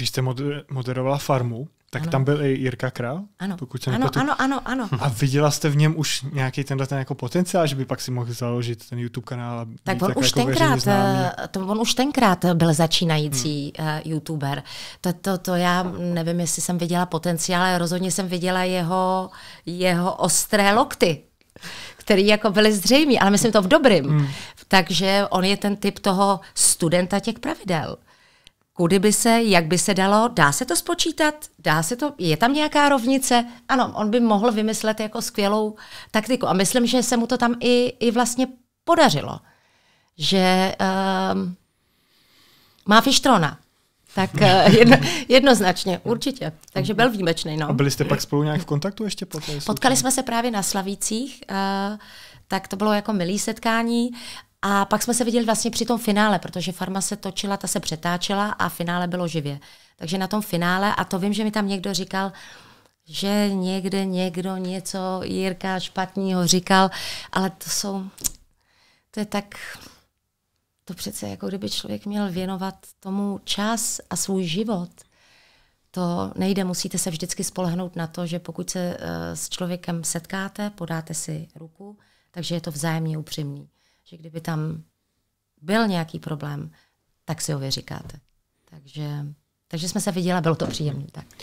když jste moderovala farmu, tak ano. tam byl i Jirka Král, ano. pokud jsem ano, nepotu... ano, ano, ano. A viděla jste v něm už nějaký tenhle ten jako potenciál, že by pak si mohl založit ten YouTube kanál? A tak on už, jako tenkrát, eh, to, on už tenkrát byl začínající hmm. uh, YouTuber. To, to, to já nevím, jestli jsem viděla potenciál, ale rozhodně jsem viděla jeho, jeho ostré lokty které jako byly zřejmé, ale myslím to v dobrým. Hmm. Takže on je ten typ toho studenta těch pravidel kudy by se, jak by se dalo, dá se to spočítat, dá se to, je tam nějaká rovnice, ano, on by mohl vymyslet jako skvělou taktiku a myslím, že se mu to tam i, i vlastně podařilo, že um, má fištrona. Tak eh, jedno, jednoznačně, určitě. Takže byl výjimečný. No. A byli jste pak spolu nějak v kontaktu ještě? Poté, Potkali jsme se právě na Slavících, uh, tak to bylo jako milý setkání a pak jsme se viděli vlastně při tom finále, protože farma se točila, ta se přetáčela a finále bylo živě. Takže na tom finále, a to vím, že mi tam někdo říkal, že někde někdo něco Jirka špatního říkal, ale to jsou, to je tak, to přece jako kdyby člověk měl věnovat tomu čas a svůj život. To nejde, musíte se vždycky spolehnout na to, že pokud se uh, s člověkem setkáte, podáte si ruku, takže je to vzájemně upřímný že kdyby tam byl nějaký problém, tak si ho vyříkáte. Takže, takže jsme se viděla, bylo to příjemné. Tak.